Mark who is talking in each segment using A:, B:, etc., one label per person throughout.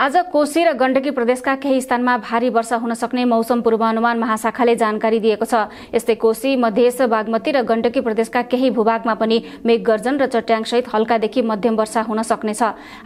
A: आज कोशी र गण्डकी प्रदेशका केही स्थानमा भारी वर्षा हुन सक्ने मौसम पूर्वानुमान महाशाखाले जानकारी दिएको छ यस्तै कोशी मधेस बागमती र गण्डकी प्रदेशका केही भूभागमा पनि मेघगर्जन र चट्याङसहित हल्कादेखि मध्यम वर्षा हुन सक्नेछ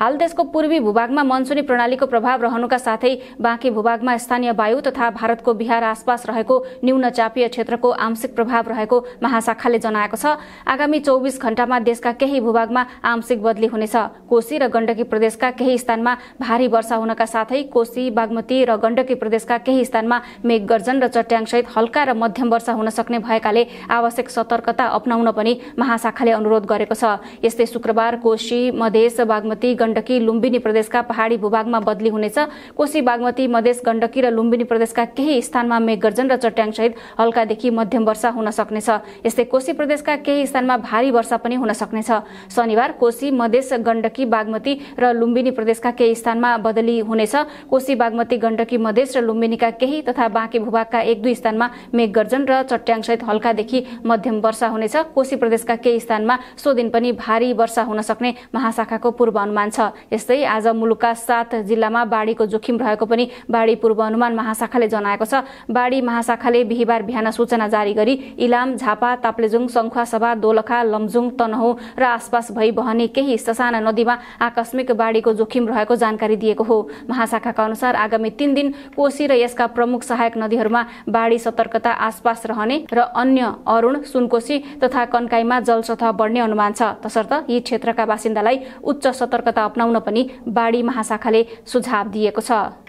A: हाल देशको पूर्वी भूभागमा मनसुनी प्रणालीको प्रभाव रहनुका साथै बाँकी भूभागमा स्थानीय वायु तथा भारतको बिहार आसपास रहेको न्यून चापीय क्षेत्रको आंशिक प्रभाव रहेको महाशाखाले जनाएको छ आगामी चौबिस घण्टामा देशका केही भूभागमा आंशिक बदली हुनेछ कोशी र गण्डकी प्रदेशका केही स्थानमा भारी वर्षा हुनका साथै कोशी बागमती र गण्डकी प्रदेशका केही स्थानमा मेघ गर्जन र चट्याङसहित हल्का र मध्यम वर्षा हुन सक्ने भएकाले आवश्यक सतर्कता अप्नाउन पनि महाशाखाले अनुरोध गरेको छ यस्तै शुक्रबार कोशी मधेस बागमती गण्डकी लुम्बिनी प्रदेशका पहाडी भूभागमा बदली हुनेछ कोशी बागमती मधेस गण्डकी र लुम्बिनी प्रदेशका केही स्थानमा मेघ गर्जन र चट्याङसहित हल्कादेखि मध्यम वर्षा हुन सक्नेछ यस्तै कोशी प्रदेशका केही स्थानमा भारी वर्षा पनि हुन सक्नेछ शनिबार कोशी मधेस गण्डकी बागमती र लुम्बिनी प्रदेशका केही स्थानमा बदली हुनेछ कोशी बागमती गण्डकी मधेस र लुम्बिनीका केही तथा बाँकी भूभागका एक दुई स्थानमा मेघगर्जन र चट्याङसहित हल्कादेखि मध्यम वर्षा हुनेछ कोशी प्रदेशका केही स्थानमा सो दिन पनि भारी वर्षा हुन सक्ने महाशाखाको पूर्वानुमान छ यस्तै आज मुलुकका सात जिल्लामा बाढीको जोखिम रहेको पनि बाढी पूर्वानुमान महाशाखाले जनाएको छ बाढी महाशाखाले बिहिबार बिहान सूचना जारी गरी इलाम झापा ताप्लेजुङ सङ्खुवासभा दोलखा लम्जुङ तनहु र आसपास भई बहने केही ससाना नदीमा आकस्मिक बाढीको जोखिम रहेको जानकारी दिएको हो महाशाखाका अनुसार आगामी तीन दिन कोशी र यसका प्रमुख सहायक नदीहरूमा बाढी सतर्कता आसपास रहने र अन्य अरूण सुनकोशी तथा कन्काईमा जल बढ्ने अनुमान छ तसर्थ यी क्षेत्रका बासिन्दालाई उच्च सतर्कता अप्नाउन पनि बाढी महाशाखाले सुझाव दिएको छ